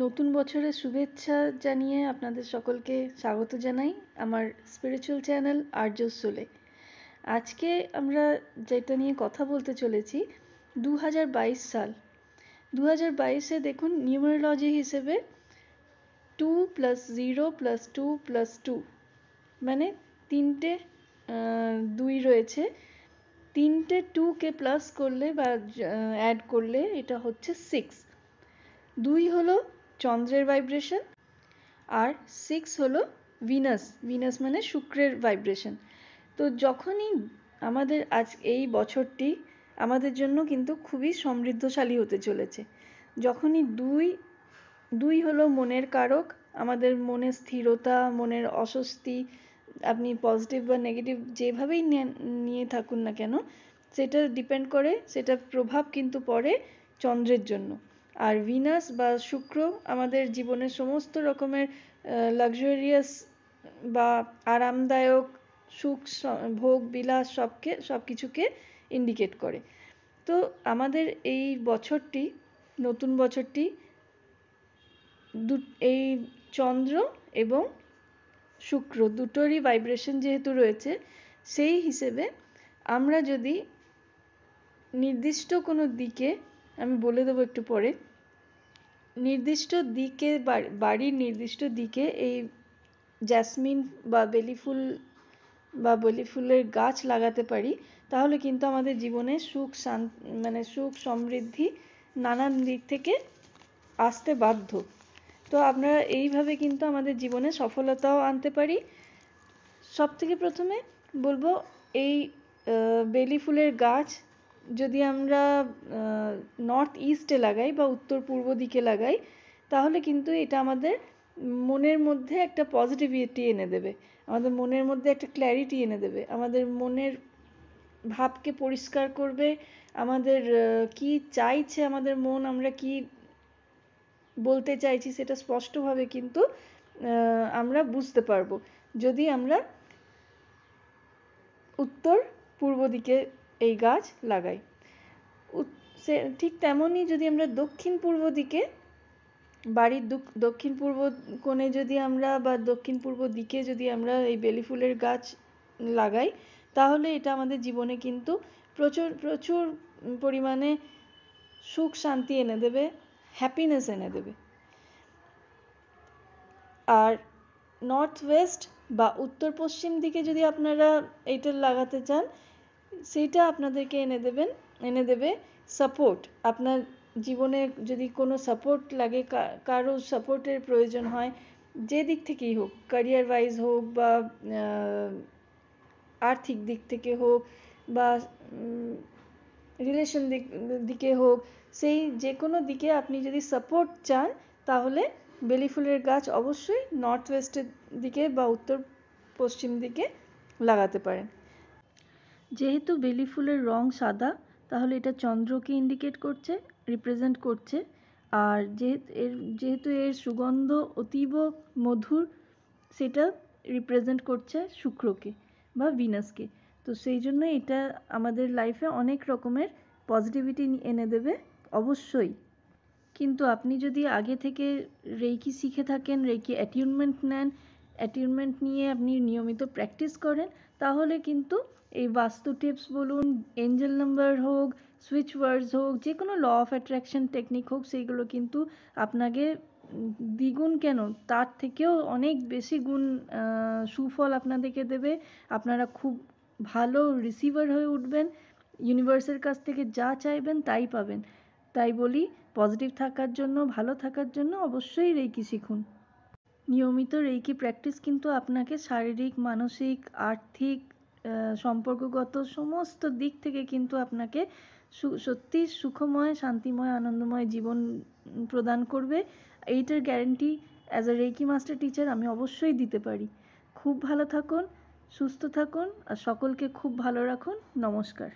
নতুন বছরের শুভেচ্ছা জানিয়ে আপনাদের সকলকে স্বাগত জানাই আমার স্পিরিচুয়াল চ্যানেল আর্য সোলে আজকে আমরা যেটা নিয়ে কথা বলতে চলেছি দু সাল দু হাজার বাইশে দেখুন নিউমারোলজি হিসেবে two plus zero plus two plus two মানে তিনটে দুই রয়েছে তিনটে টুকে প্লাস করলে বা অ্যাড করলে এটা হচ্ছে সিক্স দুই হলো চন্দ্রের ভাইব্রেশন আর সিক্স হলো ভিনাস ভিনাস মানে শুক্রের ভাইব্রেশন তো যখনই আমাদের আজ এই বছরটি আমাদের জন্য কিন্তু খুবই সমৃদ্ধশালী হতে চলেছে যখনই দুই দুই হলো মনের কারক আমাদের মনে স্থিরতা মনের অস্বস্তি আপনি পজিটিভ বা নেগেটিভ যেভাবেই নিয়ে থাকুন না কেন সেটা ডিপেন্ড করে সেটার প্রভাব কিন্তু পড়ে চন্দ্রের জন্য আর ভিনাস বা শুক্র আমাদের জীবনের সমস্ত রকমের লাক্সারিয়াস বা আরামদায়ক সুখ ভোগ বিলাস সবকে সব কিছুকে ইন্ডিকেট করে তো আমাদের এই বছরটি নতুন বছরটি দু এই চন্দ্র এবং শুক্র দুটোরই ভাইব্রেশন যেহেতু রয়েছে সেই হিসেবে আমরা যদি নির্দিষ্ট কোনো দিকে আমি বলে দেবো একটু পরে নির্দিষ্ট দিকে বাড়ির নির্দিষ্ট দিকে এই জ্যাসমিন বা বেলি ফুল বা বেলি ফুলের গাছ লাগাতে পারি তাহলে কিন্তু আমাদের জীবনে সুখ শান্তি মানে সুখ সমৃদ্ধি নানান দিক থেকে আসতে বাধ্য তো আমরা এইভাবে কিন্তু আমাদের জীবনে সফলতাও আনতে পারি সব থেকে প্রথমে বলবো এই বেলি ফুলের গাছ যদি আমরা নর্থ ইস্টে লাগাই বা উত্তর পূর্ব দিকে লাগাই তাহলে কিন্তু এটা আমাদের মনের মধ্যে একটা পজিটিভিটি এনে দেবে আমাদের মনের মধ্যে একটা ক্ল্যারিটি এনে দেবে আমাদের মনের ভাবকে পরিষ্কার করবে আমাদের কি চাইছে আমাদের মন আমরা কি বলতে চাইছি সেটা স্পষ্টভাবে কিন্তু আমরা বুঝতে পারবো যদি আমরা উত্তর পূর্ব দিকে এই গাছ লাগাই সে ঠিক তেমনই যদি আমরা দক্ষিণ পূর্ব দিকে বাড়ির দক্ষিণ পূর্ব কোণে যদি আমরা বা দক্ষিণ পূর্ব দিকে যদি আমরা এই বেলি ফুলের গাছ লাগাই তাহলে এটা আমাদের জীবনে কিন্তু প্রচুর প্রচুর পরিমাণে সুখ শান্তি এনে দেবে হ্যাপিনেস এনে দেবে আর নর্থ ওয়েস্ট বা উত্তর পশ্চিম দিকে যদি আপনারা এইটা লাগাতে চান সেইটা আপনাদেরকে এনে দেবেন এনে দেবে সাপোর্ট আপনার জীবনে যদি কোনো সাপোর্ট লাগে কারো সাপোর্টের প্রয়োজন হয় যে দিক থেকেই হোক ক্যারিয়ার ওয়াইজ হোক বা আর্থিক দিক থেকে হোক বা রিলেশন দিক দিকে হোক সেই যে কোনো দিকে আপনি যদি সাপোর্ট চান তাহলে বেলি ফুলের গাছ অবশ্যই নর্থ ওয়েস্টের দিকে বা উত্তর পশ্চিম দিকে লাগাতে পারেন যেহেতু বেলি ফুলের রং সাদা তাহলে এটা চন্দ্রকে ইন্ডিকেট করছে রিপ্রেজেন্ট করছে আর যেহেতু এর যেহেতু এর সুগন্ধ অতীব মধুর সেটা রিপ্রেজেন্ট করছে শুক্রকে বা ভিনাসকে তো সেই জন্য এটা আমাদের লাইফে অনেক রকমের পজিটিভিটি এনে দেবে অবশ্যই কিন্তু আপনি যদি আগে থেকে রেকি শিখে থাকেন রেকি অ্যাটিউনমেন্ট নেন অ্যাটিউনমেন্ট নিয়ে আপনি নিয়মিত প্র্যাকটিস করেন তাহলে কিন্তু এই বাস্তু টিপস বলুন এঞ্জেল নাম্বার হোক সুইচ ওয়ার্ডস হোক যে কোনো ল অফ অ্যাট্রাকশন টেকনিক হোক সেইগুলো কিন্তু আপনাকে দ্বিগুণ কেন তার থেকেও অনেক বেশি গুণ সুফল আপনাদেরকে দেবে আপনারা খুব ভালো রিসিভার হয়ে উঠবেন ইউনিভার্সের কাছ থেকে যা চাইবেন তাই পাবেন তাই বলি পজিটিভ থাকার জন্য ভালো থাকার জন্য অবশ্যই রেকি শিখুন নিয়মিত রেইকি প্র্যাকটিস কিন্তু আপনাকে শারীরিক মানসিক আর্থিক সম্পর্কগত সমস্ত দিক থেকে কিন্তু আপনাকে সত্যি সুখময় শান্তিময় আনন্দময় জীবন প্রদান করবে এইটার guarantee as a reiki master teacher আমি অবশ্যই দিতে পারি খুব ভালো থাকুন সুস্থ থাকুন আর সকলকে খুব ভালো রাখুন নমস্কার